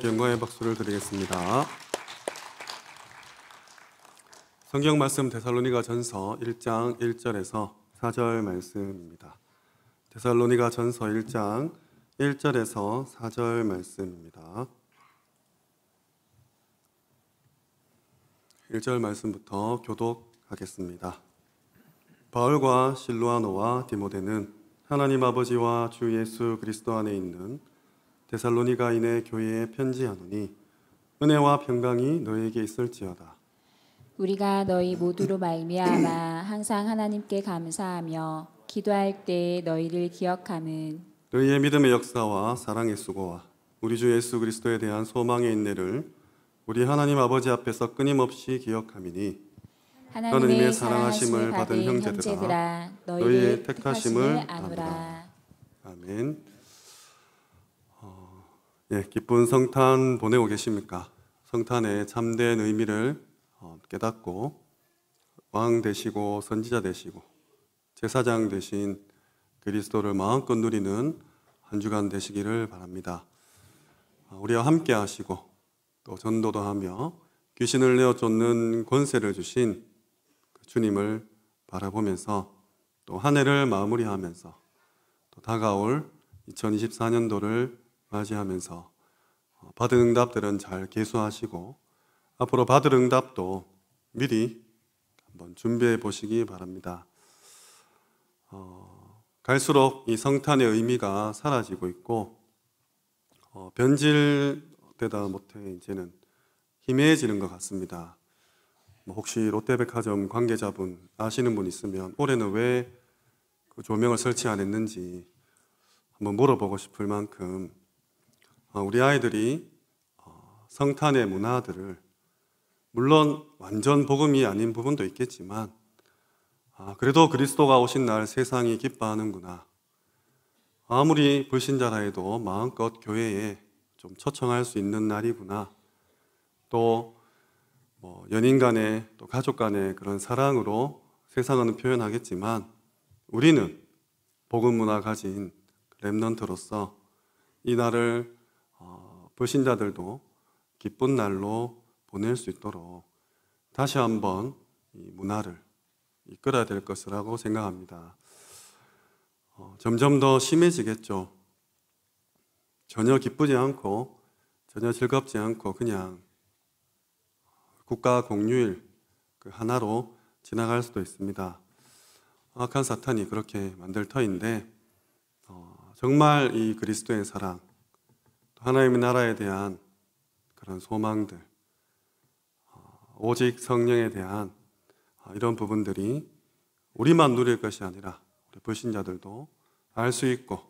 경과의 박수를 드리겠습니다. 성경 말씀 데살로니가 전서 1장 1절에서 4절 말씀입니다. 데살로니가 전서 1장 1절에서 4절 말씀입니다. 1절 말씀부터 교독하겠습니다. 바울과 실로아노와 디모데는 하나님 아버지와 주 예수 그리스도 안에 있는 데살로니가인의 교회에 편지하노니 은혜와 평강이 너에게 희 있을지어다. 우리가 너희 모두로 말미암아 항상 하나님께 감사하며 기도할 때 너희를 기억함은 너희의 믿음의 역사와 사랑의 수고와 우리 주 예수 그리스도에 대한 소망의 인내를 우리 하나님 아버지 앞에서 끊임없이 기억함이니 하나님의, 하나님의 사랑하심을 받은 형제들아, 형제들아 너희의 택하심을 아노라. 아멘. 예, 기쁜 성탄 보내고 계십니까? 성탄의 참된 의미를 어, 깨닫고 왕 되시고 선지자 되시고 제사장 되신 그리스도를 마음껏 누리는 한 주간 되시기를 바랍니다. 아, 우리와 함께 하시고 또 전도도 하며 귀신을 내어 쫓는 권세를 주신 그 주님을 바라보면서 또 한 해를 마무리하면서 또 다가올 2024년도를 맞이하면서 어, 받은 응답들은 잘 개수하시고 앞으로 받을 응답도 미리 한번 준비해 보시기 바랍니다. 어, 갈수록 이 성탄의 의미가 사라지고 있고 어, 변질되다 못해 이제는 희미해지는 것 같습니다. 뭐 혹시 롯데백화점 관계자분 아시는 분 있으면 올해는 왜 그 조명을 설치 안 했는지 한번 물어보고 싶을 만큼 어, 우리 아이들이 어, 성탄의 문화들을 물론 완전 복음이 아닌 부분도 있겠지만 아, 그래도 그리스도가 오신 날 세상이 기뻐하는구나. 아무리 불신자라 해도 마음껏 교회에 좀 초청할 수 있는 날이구나. 또뭐 연인 간의 또 가족 간의 그런 사랑으로 세상은 표현하겠지만 우리는 복음 문화 가진 렘런트로서이 날을 불신자들도 기쁜 날로 보낼 수 있도록 다시 한번 이 문화를 이끌어야 될 것이라고 생각합니다. 어, 점점 더 심해지겠죠. 전혀 기쁘지 않고 전혀 즐겁지 않고 그냥 국가 공휴일 그 하나로 지나갈 수도 있습니다. 악한 사탄이 그렇게 만들 터인데 어, 정말 이 그리스도의 사랑 하나님의 나라에 대한 그런 소망들, 어, 오직 성령에 대한 어, 이런 부분들이 우리만 누릴 것이 아니라 우리 불신자들도 알 수 있고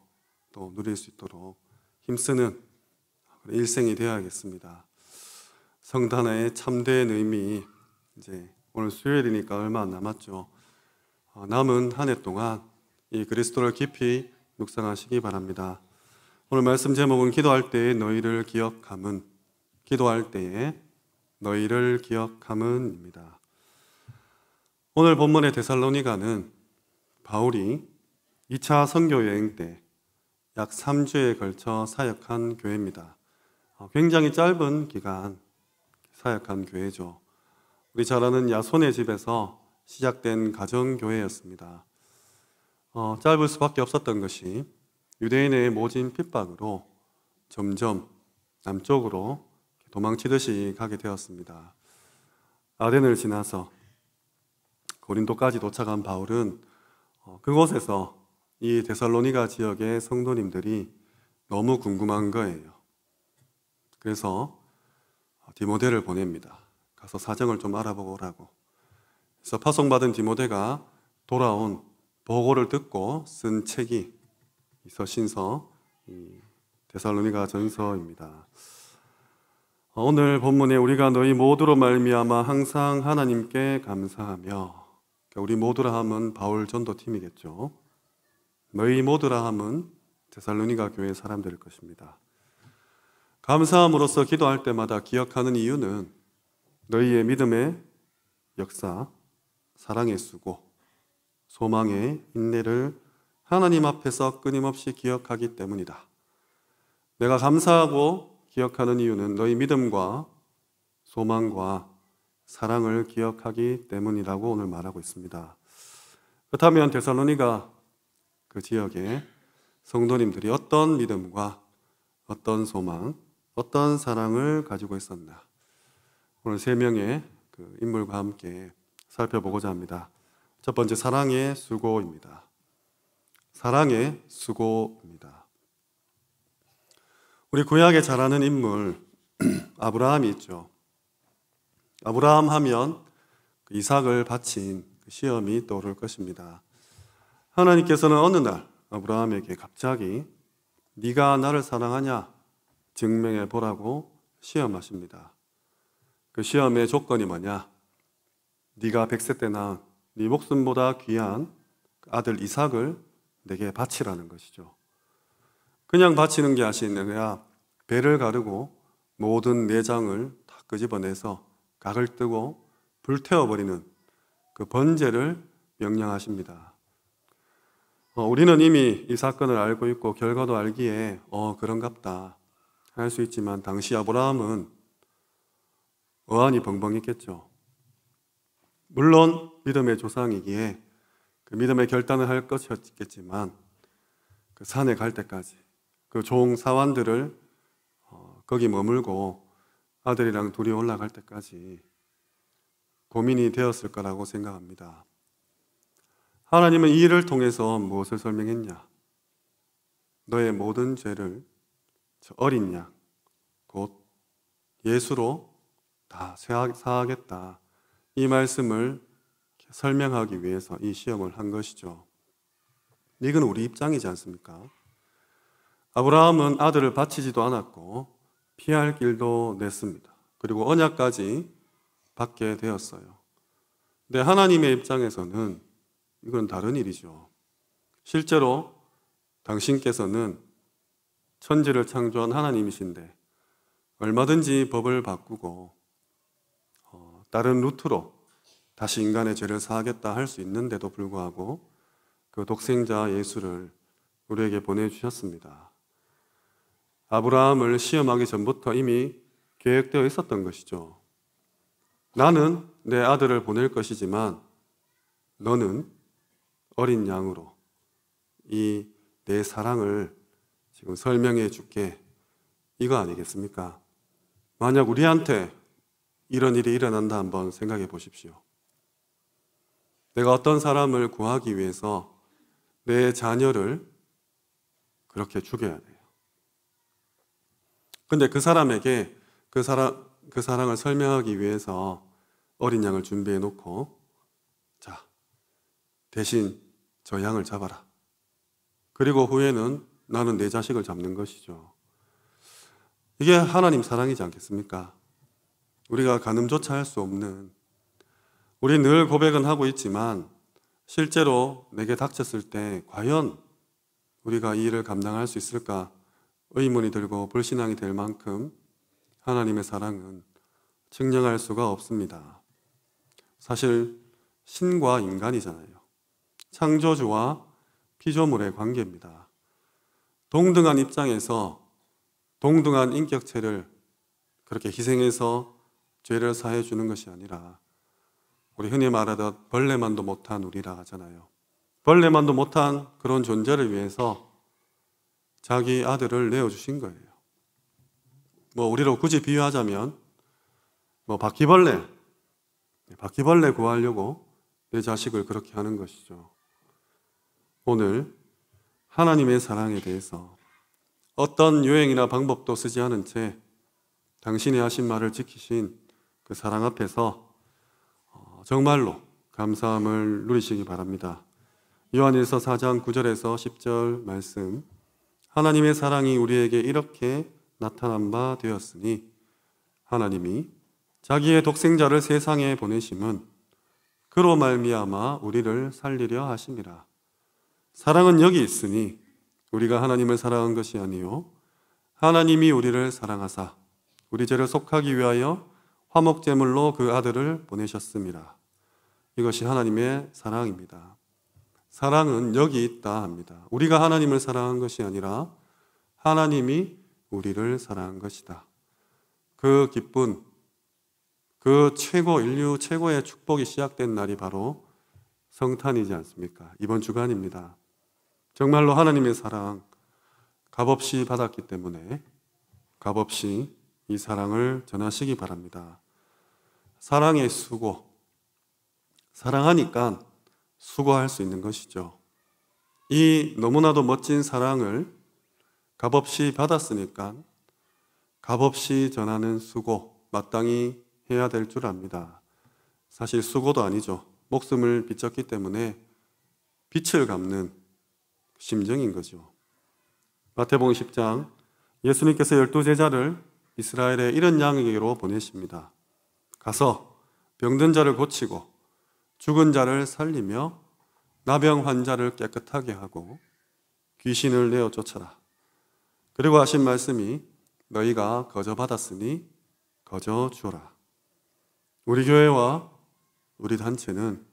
또 누릴 수 있도록 힘쓰는 일생이 되어야겠습니다. 성탄의 참된 의미 이제 오늘 수요일이니까 얼마 안 남았죠. 어, 남은 한 해 동안 이 그리스도를 깊이 묵상하시기 바랍니다. 오늘 말씀 제목은 기도할 때에 너희를 기억함은 기도할 때에 너희를 기억함은입니다. 오늘 본문의 데살로니가는 바울이 2차 선교 여행 때 약 3주에 걸쳐 사역한 교회입니다. 어, 굉장히 짧은 기간 사역한 교회죠. 우리 잘 아는 야손의 집에서 시작된 가정교회였습니다. 어, 짧을 수밖에 없었던 것이 유대인의 모진 핍박으로 점점 남쪽으로 도망치듯이 가게 되었습니다. 아덴을 지나서 고린도까지 도착한 바울은 어, 그곳에서 이 데살로니가 지역의 성도님들이 너무 궁금한 거예요. 그래서 어, 디모데를 보냅니다. 가서 사정을 좀 알아보고 오라고. 그래서 파송받은 디모데가 돌아온 보고를 듣고 쓴 책이 이 서신서 이 데살로니가 전서입니다. 어, 오늘 본문에 우리가 너희 모두로 말미암아 항상 하나님께 감사하며 그러니까 우리 모두라 함은 바울 전도팀이겠죠. 너희 모두라 함은 데살로니가 교회 사람들일 것입니다. 감사함으로써 기도할 때마다 기억하는 이유는 너희의 믿음의 역사, 사랑의 수고, 소망의 인내를 하나님 앞에서 끊임없이 기억하기 때문이다. 내가 감사하고 기억하는 이유는 너희 믿음과 소망과 사랑을 기억하기 때문이라고 오늘 말하고 있습니다. 그렇다면 데살로니가 그 지역에 성도님들이 어떤 믿음과 어떤 소망, 어떤 사랑을 가지고 있었나. 오늘 세 명의 그 인물과 함께 살펴보고자 합니다. 첫 번째 사랑의 수고입니다. 사랑의 수고입니다. 우리 구약에 잘 아는 인물 아브라함이 있죠. 아브라함 하면 그 이삭을 바친 그 시험이 떠오를 것입니다. 하나님께서는 어느 날 아브라함에게 갑자기 네가 나를 사랑하냐 증명해 보라고 시험하십니다. 그 시험의 조건이 뭐냐? 네가 1세때 낳은 네 목숨보다 귀한 그 아들 이삭을 내게 바치라는 것이죠. 그냥 바치는 게 아니라 배를 가르고 모든 내장을 다 끄집어내서 각을 뜨고 불태워버리는 그 번제를 명령하십니다. 어, 우리는 이미 이 사건을 알고 있고 결과도 알기에 어 그런갑다 할 수 있지만 당시 아브라함은 어안이 벙벙했겠죠. 물론 믿음의 조상이기에 그 믿음의 결단을 할 것이었겠지만 그 산에 갈 때까지 그 종 사원들을 어, 거기 머물고 아들이랑 둘이 올라갈 때까지 고민이 되었을 거라고 생각합니다. 하나님은 이 일을 통해서 무엇을 설명했냐? 너의 모든 죄를 어린 양, 곧 예수로 다 사하겠다. 이 말씀을 설명하기 위해서 이 시험을 한 것이죠. 이건 우리 입장이지 않습니까? 아브라함은 아들을 바치지도 않았고 피할 길도 냈습니다. 그리고 언약까지 받게 되었어요. 근데 하나님의 입장에서는 이건 다른 일이죠. 실제로 당신께서는 천지를 창조한 하나님이신데 얼마든지 법을 바꾸고 어, 다른 루트로 다시 인간의 죄를 사하겠다 할 수 있는데도 불구하고 그 독생자 예수를 우리에게 보내주셨습니다. 아브라함을 시험하기 전부터 이미 계획되어 있었던 것이죠. 나는 내 아들을 보낼 것이지만 너는 어린 양으로 이 내 사랑을 지금 설명해 줄게. 이거 아니겠습니까? 만약 우리한테 이런 일이 일어난다 한번 생각해 보십시오. 내가 어떤 사람을 구하기 위해서 내 자녀를 그렇게 죽여야 돼요. 근데 그 사람에게 그 사람, 그 사랑을 설명하기 위해서 어린 양을 준비해 놓고, 자, 대신 저 양을 잡아라. 그리고 후에는 나는 내 자식을 잡는 것이죠. 이게 하나님 사랑이지 않겠습니까? 우리가 가늠조차 할 수 없는 우리 늘 고백은 하고 있지만 실제로 내게 닥쳤을 때 과연 우리가 이 일을 감당할 수 있을까 의문이 들고 불신앙이 될 만큼 하나님의 사랑은 증명할 수가 없습니다. 사실 신과 인간이잖아요. 창조주와 피조물의 관계입니다. 동등한 입장에서 동등한 인격체를 그렇게 희생해서 죄를 사해 주는 것이 아니라 우리 흔히 말하듯 벌레만도 못한 우리라 하잖아요. 벌레만도 못한 그런 존재를 위해서 자기 아들을 내어주신 거예요. 뭐, 우리로 굳이 비유하자면, 뭐, 바퀴벌레. 바퀴벌레 구하려고 내 자식을 그렇게 하는 것이죠. 오늘 하나님의 사랑에 대해서 어떤 유행이나 방법도 쓰지 않은 채 당신이 하신 말을 지키신 그 사랑 앞에서 정말로 감사함을 누리시기 바랍니다. 요한일서 4장 9절에서 10절 말씀 하나님의 사랑이 우리에게 이렇게 나타난 바 되었으니 하나님이 자기의 독생자를 세상에 보내심은 그로 말미암아 우리를 살리려 하심이라 사랑은 여기 있으니 우리가 하나님을 사랑한 것이 아니요 하나님이 우리를 사랑하사 우리 죄를 속하기 위하여 화목제물로 그 아들을 보내셨습니다. 이것이 하나님의 사랑입니다. 사랑은 여기 있다 합니다. 우리가 하나님을 사랑한 것이 아니라 하나님이 우리를 사랑한 것이다. 그 기쁨, 그 최고, 인류 최고의 축복이 시작된 날이 바로 성탄이지 않습니까? 이번 주간입니다. 정말로 하나님의 사랑, 값없이 받았기 때문에 값없이 이 사랑을 전하시기 바랍니다. 사랑의 수고, 사랑하니까 수고할 수 있는 것이죠. 이 너무나도 멋진 사랑을 값없이 받았으니까 값없이 전하는 수고 마땅히 해야 될 줄 압니다. 사실 수고도 아니죠. 목숨을 빚졌기 때문에 빛을 갚는 심정인 거죠. 마태복음 10장 예수님께서 열두 제자를 이스라엘의 이런 양에게로 보내십니다. 가서 병든 자를 고치고 죽은 자를 살리며 나병 환자를 깨끗하게 하고 귀신을 내어 쫓아라. 그리고 하신 말씀이 너희가 거저 받았으니 거저 주라. 우리 교회와 우리 단체는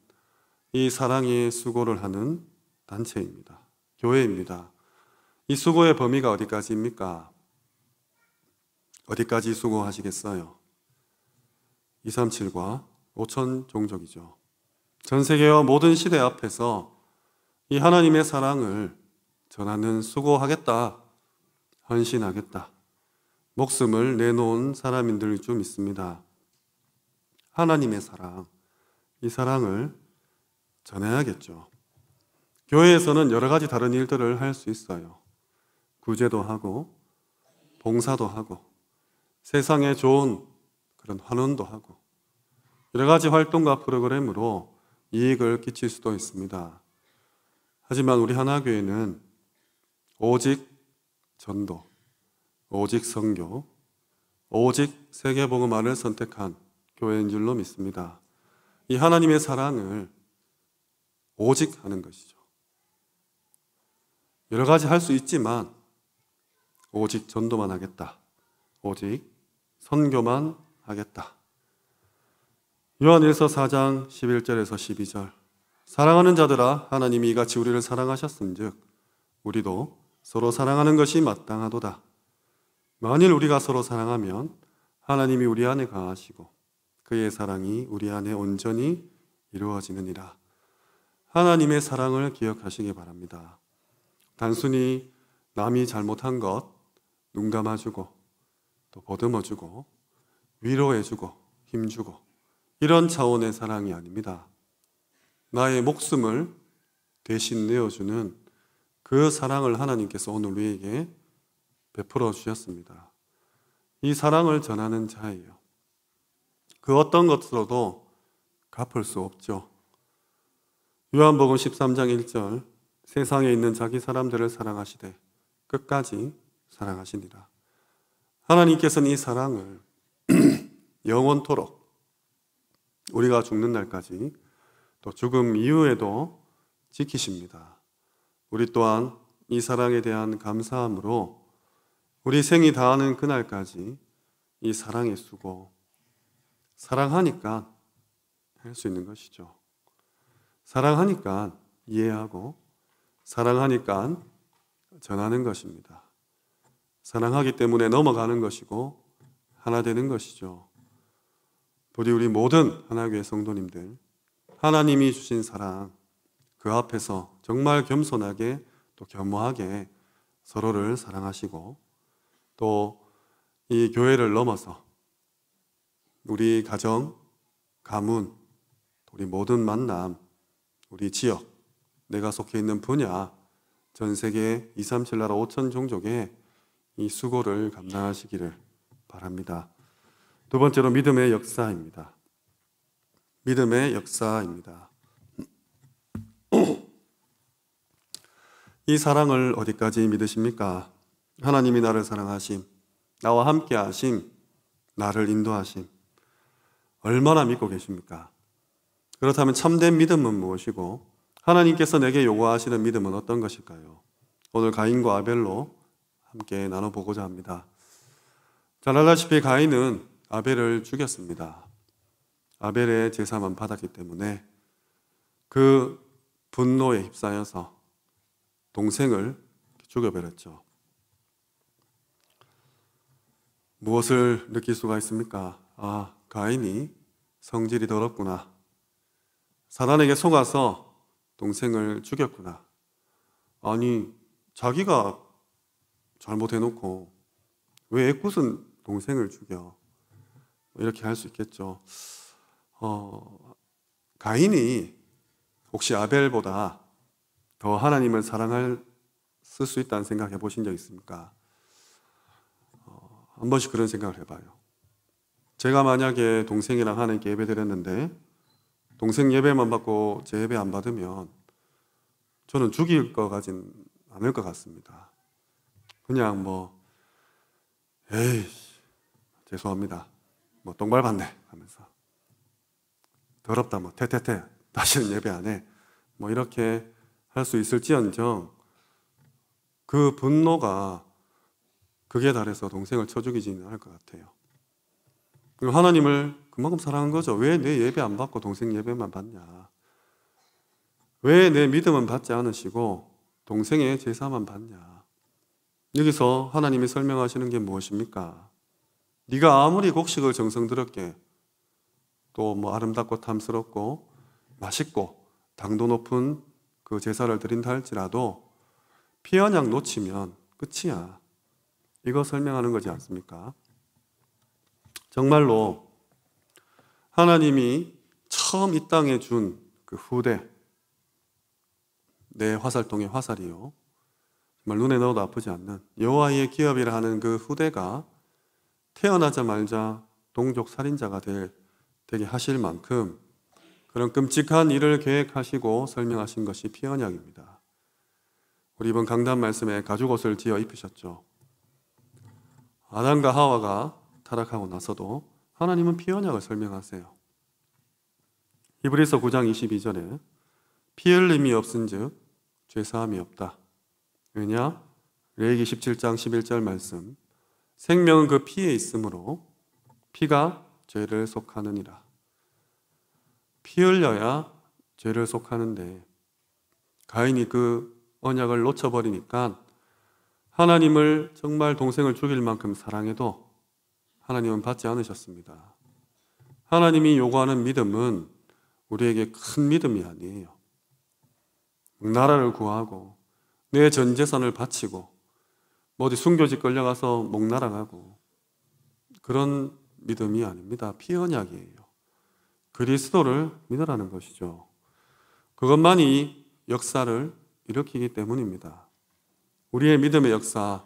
이 사랑의 수고를 하는 단체입니다. 교회입니다. 이 수고의 범위가 어디까지입니까? 어디까지 수고하시겠어요? 237과 5천 종족이죠. 전 세계와 모든 시대 앞에서 이 하나님의 사랑을 전하는 수고하겠다, 헌신하겠다, 목숨을 내놓은 사람인 들좀 이 있습니다. 하나님의 사랑, 이 사랑을 전해야겠죠. 교회에서는 여러 가지 다른 일들을 할 수 있어요. 구제도 하고, 봉사도 하고, 세상에 좋은 그런 환원도 하고, 여러 가지 활동과 프로그램으로 이익을 끼칠 수도 있습니다. 하지만 우리 하나교회는 오직 전도, 오직 선교, 오직 세계복음화를 선택한 교회인 줄로 믿습니다. 이 하나님의 사랑을 오직 하는 것이죠. 여러 가지 할 수 있지만 오직 전도만 하겠다. 오직 선교만 하겠다. 요한일서 4장 11절에서 12절 사랑하는 자들아 하나님이 이같이 우리를 사랑하셨음즉 우리도 서로 사랑하는 것이 마땅하도다. 만일 우리가 서로 사랑하면 하나님이 우리 안에 가하시고 그의 사랑이 우리 안에 온전히 이루어지느니라. 하나님의 사랑을 기억하시기 바랍니다. 단순히 남이 잘못한 것눈 감아주고 또 보듬어주고 위로해주고 힘주고 이런 차원의 사랑이 아닙니다. 나의 목숨을 대신 내어주는 그 사랑을 하나님께서 오늘 우리에게 베풀어 주셨습니다. 이 사랑을 전하는 자예요. 그 어떤 것으로도 갚을 수 없죠. 요한복음 13장 1절 세상에 있는 자기 사람들을 사랑하시되 끝까지 사랑하시니라. 하나님께서는 이 사랑을 영원토록 우리가 죽는 날까지 또 죽음 이후에도 지키십니다. 우리 또한 이 사랑에 대한 감사함으로 우리 생이 다하는 그날까지 이 사랑의 수고, 사랑하니까 할 수 있는 것이죠. 사랑하니까 이해하고, 사랑하니까 전하는 것입니다. 사랑하기 때문에 넘어가는 것이고, 하나 되는 것이죠. 부디 우리 모든 하나교회 성도님들 하나님이 주신 사랑 그 앞에서 정말 겸손하게 또 겸허하게 서로를 사랑하시고 또 이 교회를 넘어서 우리 가정, 가문, 우리 모든 만남, 우리 지역, 내가 속해 있는 분야, 전 세계 237나라 5천 종족의 이 수고를 감당하시기를 바랍니다. 두 번째로 믿음의 역사입니다. 믿음의 역사입니다. 이 사랑을 어디까지 믿으십니까? 하나님이 나를 사랑하심, 나와 함께 하심, 나를 인도하심. 얼마나 믿고 계십니까? 그렇다면 참된 믿음은 무엇이고 하나님께서 내게 요구하시는 믿음은 어떤 것일까요? 오늘 가인과 아벨로 함께 나눠보고자 합니다. 잘 알다시피 가인은 아벨을 죽였습니다. 아벨의 제사만 받았기 때문에 그 분노에 휩싸여서 동생을 죽여버렸죠. 무엇을 느낄 수가 있습니까? 아, 가인이 성질이 더럽구나. 사단에게 속아서 동생을 죽였구나. 아니, 자기가 잘못해놓고 왜 애꿎은 동생을 죽여? 이렇게 할 수 있겠죠. 어, 가인이 혹시 아벨보다 더 하나님을 사랑할 수 있다는 생각해 보신 적 있습니까? 어, 한 번씩 그런 생각을 해봐요. 제가 만약에 동생이랑 하나님께 예배 드렸는데 동생 예배만 받고 제 예배 안 받으면 저는 죽일 것 같진 않을 것 같습니다. 그냥 뭐 에이 죄송합니다. 뭐 똥밟았네 하면서 더럽다 뭐 태태태 다시는 예배 안 해 뭐 이렇게 할 수 있을지언정 그 분노가 그게 달해서 동생을 쳐 죽이지는 않을 것 같아요. 하나님을 그만큼 사랑한 거죠. 왜 내 예배 안 받고 동생 예배만 받냐? 왜 내 믿음은 받지 않으시고 동생의 제사만 받냐? 여기서 하나님이 설명하시는 게 무엇입니까? 네가 아무리 곡식을 정성스럽게 또 뭐 아름답고 탐스럽고 맛있고 당도 높은 그 제사를 드린다 할지라도 피한 양 놓치면 끝이야. 이거 설명하는 거지 않습니까? 정말로 하나님이 처음 이 땅에 준 그 후대 내 화살통의 화살이요. 정말 눈에 넣어도 아프지 않는 여호와의 기업이라 하는 그 후대가 태어나자마자 동족 살인자가 될, 되게 하실 만큼 그런 끔찍한 일을 계획하시고 설명하신 것이 피언약입니다. 우리 이번 강단 말씀에 가죽 옷을 지어 입히셨죠. 아담과 하와가 타락하고 나서도 하나님은 피언약을 설명하세요. 히브리서 9장 22절에 피 흘림이 없은즉 죄 사함이 없다. 왜냐? 레이기 17장 11절 말씀 생명은 그 피에 있으므로 피가 죄를 속하느니라. 피 흘려야 죄를 속하는데 가인이 그 언약을 놓쳐버리니까 하나님을 정말 동생을 죽일 만큼 사랑해도 하나님은 받지 않으셨습니다. 하나님이 요구하는 믿음은 우리에게 큰 믿음이 아니에요. 나라를 구하고 내 전 재산을 바치고 뭐 어디 순교지 끌려가서 목 날아가고 그런 믿음이 아닙니다. 피언약이에요. 그리스도를 믿으라는 것이죠. 그것만이 역사를 일으키기 때문입니다. 우리의 믿음의 역사,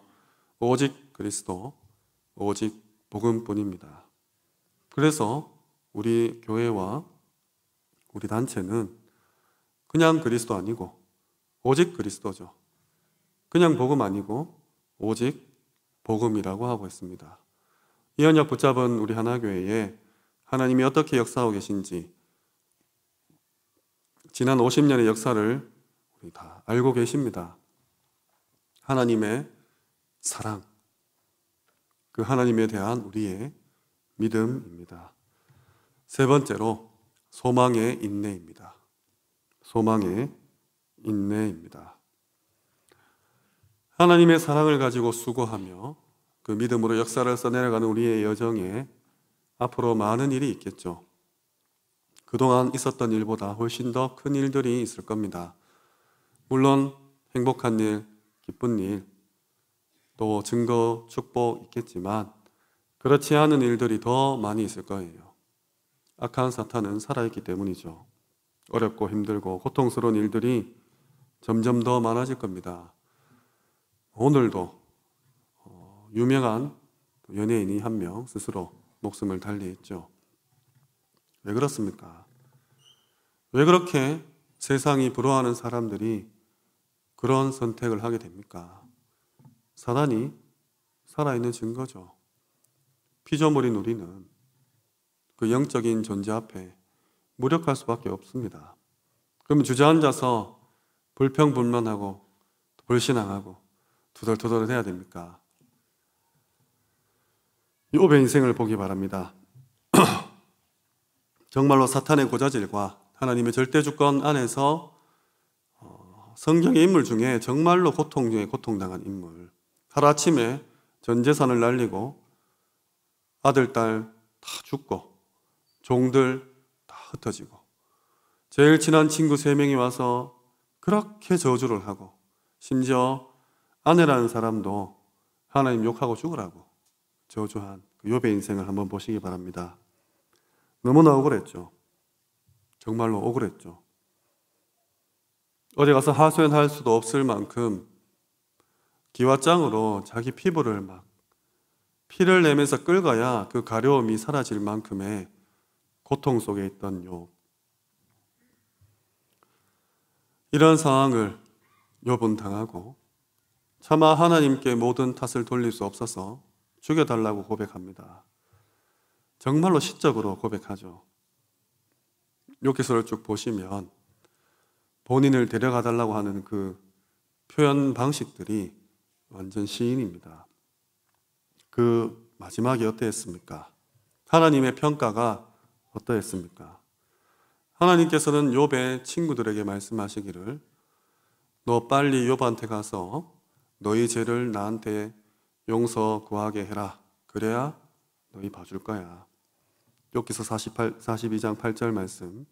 오직 그리스도, 오직 복음뿐입니다. 그래서 우리 교회와 우리 단체는 그냥 그리스도 아니고 오직 그리스도죠. 그냥 복음 아니고 오직 복음이라고 하고 있습니다. 이 언약 붙잡은 우리 하나교회에 하나님이 어떻게 역사하고 계신지 지난 50년의 역사를 우리 다 알고 계십니다. 하나님의 사랑, 그 하나님에 대한 우리의 믿음입니다. 세 번째로 소망의 인내입니다. 소망의 인내입니다. 하나님의 사랑을 가지고 수고하며 그 믿음으로 역사를 써내려가는 우리의 여정에 앞으로 많은 일이 있겠죠. 그동안 있었던 일보다 훨씬 더 큰 일들이 있을 겁니다. 물론 행복한 일, 기쁜 일, 또 증거, 축복 있겠지만 그렇지 않은 일들이 더 많이 있을 거예요. 악한 사탄은 살아있기 때문이죠. 어렵고 힘들고 고통스러운 일들이 점점 더 많아질 겁니다. 오늘도 어, 유명한 연예인이 한 명 스스로 목숨을 달리했죠. 왜 그렇습니까? 왜 그렇게 세상이 부러워하는 사람들이 그런 선택을 하게 됩니까? 사단이 살아있는 증거죠. 피조물인 우리는 그 영적인 존재 앞에 무력할 수밖에 없습니다. 그럼 주저앉아서 불평불만하고 불신앙하고 두덜두덜 해야 됩니까? 욥의 인생을 보기 바랍니다. 정말로 사탄의 고자질과 하나님의 절대 주권 안에서 어, 성경의 인물 중에 정말로 고통 중에 고통당한 인물. 하루아침에 전 재산을 날리고 아들, 딸 다 죽고 종들 다 흩어지고 제일 친한 친구 세 명이 와서 그렇게 저주를 하고 심지어 아내라는 사람도 하나님 욕하고 죽으라고 저주한 그욥배 인생을 한번 보시기 바랍니다. 너무나 억울했죠. 정말로 억울했죠. 어디 가서 하소연할 수도 없을 만큼 기와장으로 자기 피부를 막 피를 내면서 끌어야 그 가려움이 사라질 만큼의 고통 속에 있던 욕. 이런 상황을 욥은 당하고 차마 하나님께 모든 탓을 돌릴 수 없어서 죽여달라고 고백합니다. 정말로 시적으로 고백하죠. 욕기서를 쭉 보시면 본인을 데려가 달라고 하는 그 표현 방식들이 완전 시인입니다. 그 마지막이 어떠했습니까? 하나님의 평가가 어떠했습니까? 하나님께서는 욥의 친구들에게 말씀하시기를 너 빨리 욥한테 가서 너희 죄를 나한테 용서 구하게 해라. 그래야 너희 봐줄 거야. 여기서 4 2장 8절 말씀.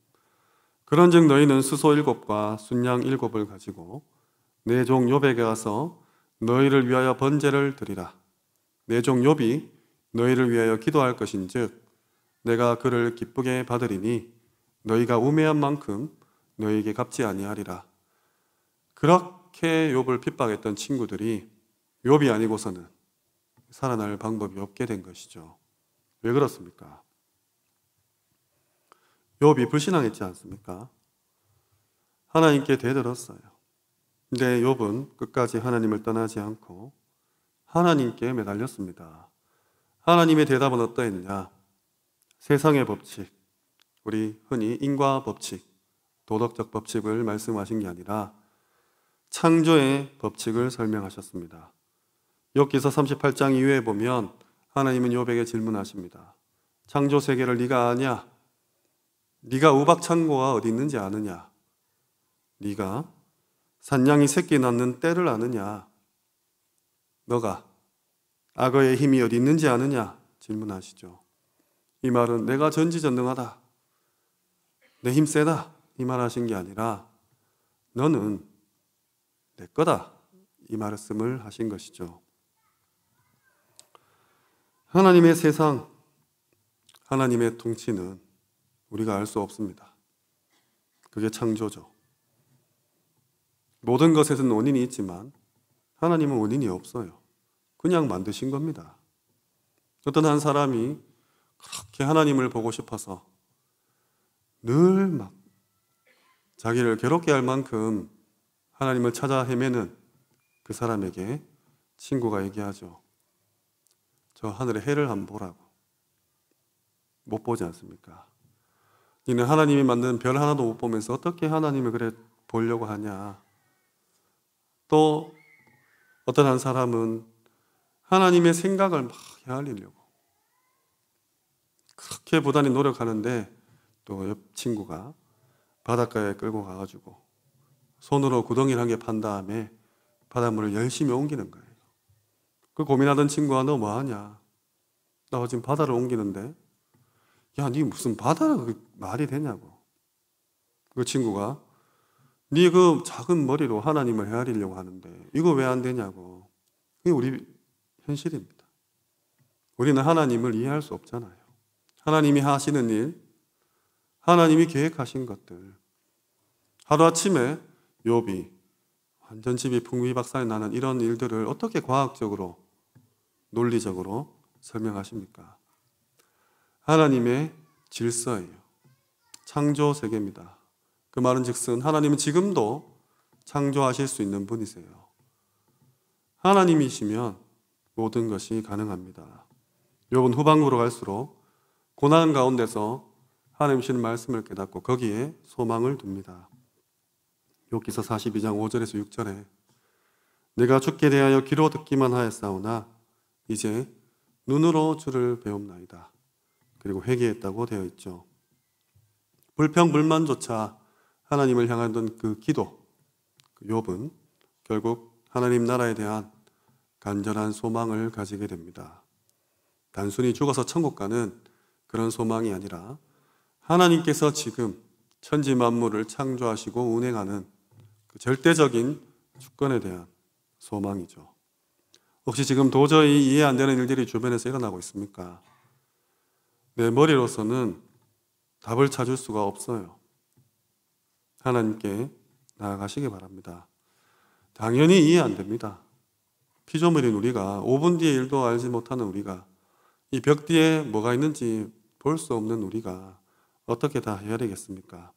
그런즉 너희는 수소 일곱과 순양 일곱을 가지고 내종 요백에 가서 너희를 위하여 번제를 드리라. 내종 요비 너희를 위하여 기도할 것인즉 내가 그를 기쁘게 받으리니 너희가 우매한 만큼 너희에게 갚지 아니하리라. 그렇 그렇게 욥을 핍박했던 친구들이 욥이 아니고서는 살아날 방법이 없게 된 것이죠. 왜 그렇습니까? 욥이 불신앙했지 않습니까? 하나님께 대들었어요. 근데 욥은 끝까지 하나님을 떠나지 않고 하나님께 매달렸습니다. 하나님의 대답은 어떠했냐? 세상의 법칙, 우리 흔히 인과 법칙, 도덕적 법칙을 말씀하신 게 아니라 창조의 법칙을 설명하셨습니다. 욥기서 38장 이후에 보면 하나님은 욥에게 질문하십니다. 창조 세계를 네가 아냐? 네가 우박창고가 어디 있는지 아느냐? 네가 산양이 새끼 낳는 때를 아느냐? 너가 악어의 힘이 어디 있는지 아느냐? 질문하시죠. 이 말은 내가 전지전능하다. 내 힘 세다. 이 말 하신 게 아니라 너는 내 거다. 이 말씀을 하신 것이죠. 하나님의 세상, 하나님의 통치는 우리가 알 수 없습니다. 그게 창조죠. 모든 것에는 원인이 있지만 하나님은 원인이 없어요. 그냥 만드신 겁니다. 어떤 한 사람이 그렇게 하나님을 보고 싶어서 늘 막 자기를 괴롭게 할 만큼 하나님을 찾아 헤매는 그 사람에게 친구가 얘기하죠. 저 하늘의 해를 한번 보라고. 못 보지 않습니까? 니는 하나님이 만든 별 하나도 못 보면서 어떻게 하나님을 그래 보려고 하냐. 또 어떤 한 사람은 하나님의 생각을 막 헤아리려고 그렇게 보다니 노력하는데 또 옆 친구가 바닷가에 끌고 가가지고 손으로 구덩이를 한 개 판 다음에 바닷물을 열심히 옮기는 거예요. 그 고민하던 친구가 너 뭐하냐? 나 지금 바다를 옮기는데 야, 네 무슨 바다가 말이 되냐고. 그 친구가 네 그 작은 머리로 하나님을 헤아리려고 하는데 이거 왜 안 되냐고. 그게 우리 현실입니다. 우리는 하나님을 이해할 수 없잖아요. 하나님이 하시는 일, 하나님이 계획하신 것들. 하루아침에 요비, 전집이 풍비 박산이 나는 이런 일들을 어떻게 과학적으로, 논리적으로 설명하십니까? 하나님의 질서예요. 창조 세계입니다. 그 말은 즉슨 하나님은 지금도 창조하실 수 있는 분이세요. 하나님이시면 모든 것이 가능합니다. 요번 후반부로 갈수록 고난 가운데서 하나님 신 말씀을 깨닫고 거기에 소망을 둡니다. 욥기서 42장 5절에서 6절에 내가 죽게 대하여 귀로 듣기만 하였사오나 이제 눈으로 주를 배움나이다. 그리고 회개했다고 되어 있죠. 불평 불만조차 하나님을 향하던 그 기도 그 욥은 결국 하나님 나라에 대한 간절한 소망을 가지게 됩니다. 단순히 죽어서 천국 가는 그런 소망이 아니라 하나님께서 지금 천지 만물을 창조하시고 운행하는 그 절대적인 주권에 대한 소망이죠. 혹시 지금 도저히 이해 안 되는 일들이 주변에서 일어나고 있습니까? 내 머리로서는 답을 찾을 수가 없어요. 하나님께 나아가시기 바랍니다. 당연히 이해 안 됩니다. 피조물인 우리가 5분 뒤의 일도 알지 못하는 우리가 이 벽 뒤에 뭐가 있는지 볼 수 없는 우리가 어떻게 다 헤아리겠습니까?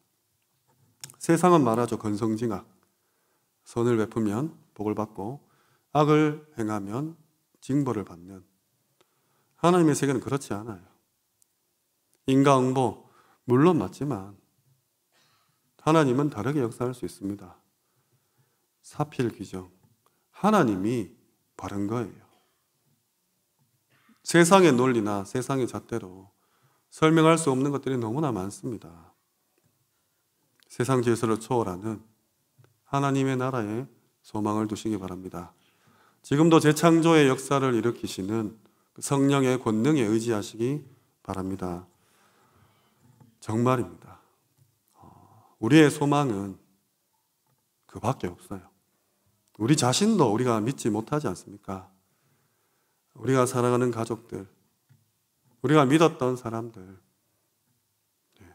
세상은 말하죠. 건성징악. 선을 베푸면 복을 받고 악을 행하면 징벌을 받는 하나님의 세계는 그렇지 않아요. 인과응보 물론 맞지만 하나님은 다르게 역사할 수 있습니다. 사필 규정 하나님이 바른 거예요. 세상의 논리나 세상의 잣대로 설명할 수 없는 것들이 너무나 많습니다. 세상 질서를 초월하는 하나님의 나라에 소망을 두시기 바랍니다. 지금도 재창조의 역사를 일으키시는 그 성령의 권능에 의지하시기 바랍니다. 정말입니다. 어, 우리의 소망은 그 밖에 없어요. 우리 자신도 우리가 믿지 못하지 않습니까? 우리가 사랑하는 가족들, 우리가 믿었던 사람들, 네,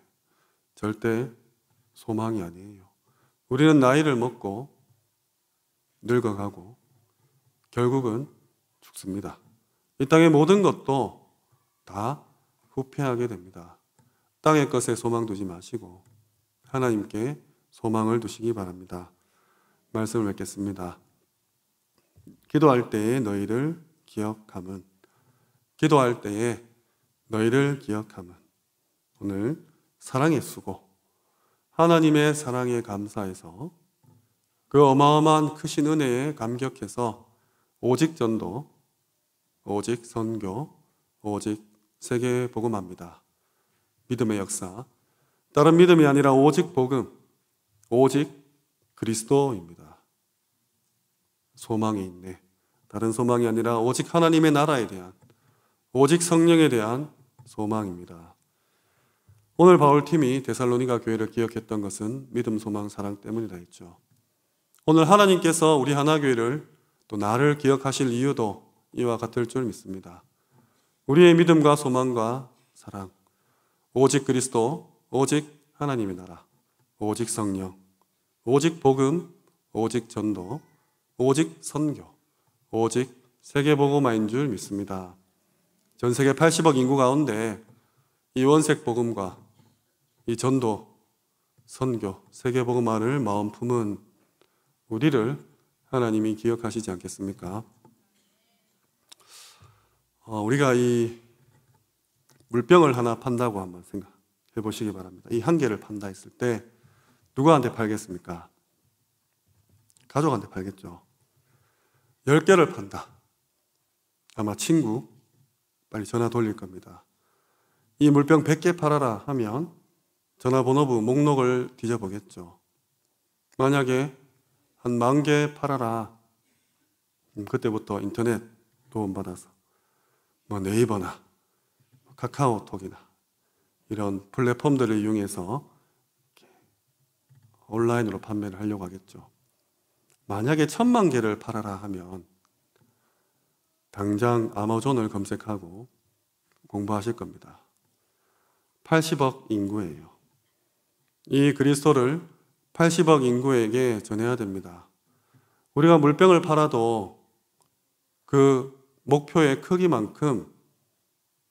절대 소망이 아니에요. 우리는 나이를 먹고 늙어가고 결국은 죽습니다. 이 땅의 모든 것도 다 후패하게 됩니다. 땅의 것에 소망 두지 마시고 하나님께 소망을 두시기 바랍니다. 말씀을 맺겠습니다. 기도할 때에 너희를 기억함은 기도할 때에 너희를 기억함은 오늘 사랑의 수고 하나님의 사랑에 감사해서 그 어마어마한 크신 은혜에 감격해서 오직 전도, 오직 선교, 오직 세계 에 복음합니다. 믿음의 역사. 다른 믿음이 아니라 오직 복음, 오직 그리스도입니다. 소망이 있네. 다른 소망이 아니라 오직 하나님의 나라에 대한, 오직 성령에 대한 소망입니다. 오늘 바울 팀이 데살로니가 교회를 기억했던 것은 믿음, 소망, 사랑 때문이다 했죠. 오늘 하나님께서 우리 하나교회를 또 나를 기억하실 이유도 이와 같을 줄 믿습니다. 우리의 믿음과 소망과 사랑, 오직 그리스도, 오직 하나님의 나라, 오직 성령, 오직 복음, 오직 전도, 오직 선교, 오직 세계보고마인 줄 믿습니다. 전 세계 80억 인구 가운데 이원색 복음과 이 전도, 선교, 세계복음화를 마음 품은 우리를 하나님이 기억하시지 않겠습니까? 어, 우리가 이 물병을 하나 판다고 한번 생각해 보시기 바랍니다. 이 한 개를 판다 했을 때 누구한테 팔겠습니까? 가족한테 팔겠죠. 열 개를 판다. 아마 친구 빨리 전화 돌릴 겁니다. 이 물병 100개 팔아라 하면 전화번호부 목록을 뒤져보겠죠. 만약에 한 만 개 팔아라. 음, 그때부터 인터넷 도움받아서 뭐 네이버나 카카오톡이나 이런 플랫폼들을 이용해서 온라인으로 판매를 하려고 하겠죠. 만약에 천만 개를 팔아라 하면 당장 아마존을 검색하고 공부하실 겁니다. 80억 인구예요. 이 그리스도를 80억 인구에게 전해야 됩니다. 우리가 물병을 팔아도 그 목표의 크기만큼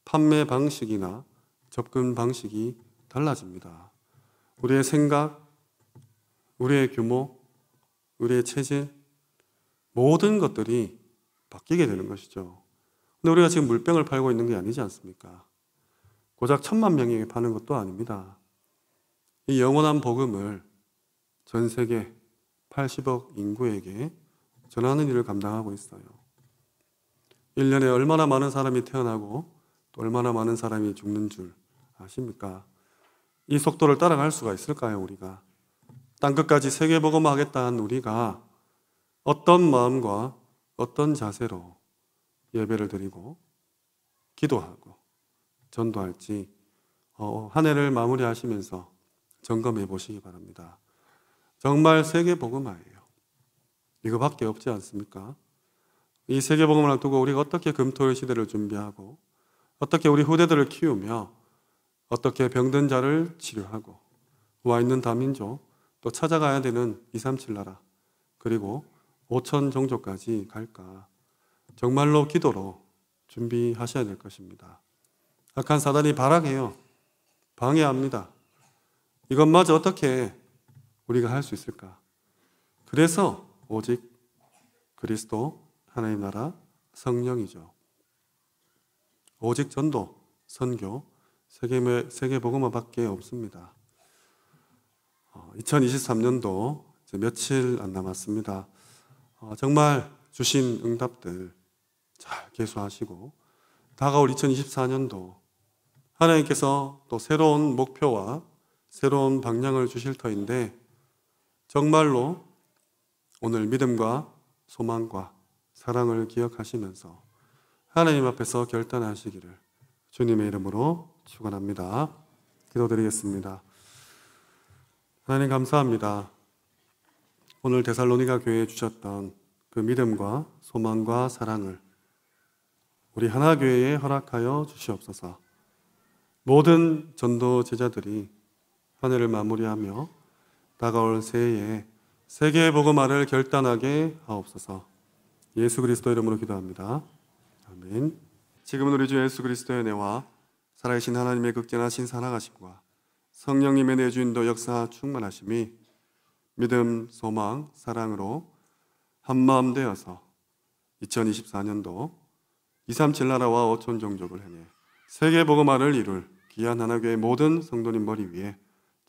판매 방식이나 접근 방식이 달라집니다. 우리의 생각, 우리의 규모, 우리의 체질, 모든 것들이 바뀌게 되는 것이죠. 근데 우리가 지금 물병을 팔고 있는 게 아니지 않습니까? 고작 천만 명에게 파는 것도 아닙니다. 이 영원한 복음을 전 세계 80억 인구에게 전하는 일을 감당하고 있어요. 1년에 얼마나 많은 사람이 태어나고 또 얼마나 많은 사람이 죽는 줄 아십니까? 이 속도를 따라갈 수가 있을까요, 우리가? 땅끝까지 세계복음 하겠다 한 우리가 어떤 마음과 어떤 자세로 예배를 드리고 기도하고 전도할지 어, 한 해를 마무리하시면서 점검해 보시기 바랍니다. 정말 세계복음화예요. 이거밖에 없지 않습니까? 이 세계복음을 앞두고 우리가 어떻게 금토일 시대를 준비하고 어떻게 우리 후대들을 키우며 어떻게 병든 자를 치료하고 와 있는 다민족 또 찾아가야 되는 2, 3, 7나라 그리고 5천 종족까지 갈까 정말로 기도로 준비하셔야 될 것입니다. 악한 사단이 발악해요. 방해합니다. 이것마저 어떻게 우리가 할 수 있을까? 그래서 오직 그리스도 하나님 나라 성령이죠. 오직 전도, 선교, 세계, 복음화밖에 없습니다. 2023년도 어, 며칠 안 남았습니다. 어, 정말 주신 응답들 잘 개수하시고 다가올 2024년도 하나님께서 또 새로운 목표와 새로운 방향을 주실 터인데 정말로 오늘 믿음과 소망과 사랑을 기억하시면서 하나님 앞에서 결단하시기를 주님의 이름으로 축원합니다. 기도드리겠습니다. 하나님 감사합니다. 오늘 데살로니가 교회에 주셨던 그 믿음과 소망과 사랑을 우리 하나 교회에 허락하여 주시옵소서. 모든 전도 제자들이 한 해를 마무리하며 다가올 새해에 세계의 복음화를 결단하게 하옵소서. 예수 그리스도 이름으로 기도합니다. 아멘. 지금은 우리 주 예수 그리스도의 은혜와 살아계신 하나님의 극진하신 사랑하심과 성령님의 내주인도 역사 충만하심이 믿음, 소망, 사랑으로 한마음 되어서 2024년도 237 나라와 5천 종족을 향해 세계 복음화를 이룰 귀한 하나교회 모든 성도님 머리 위에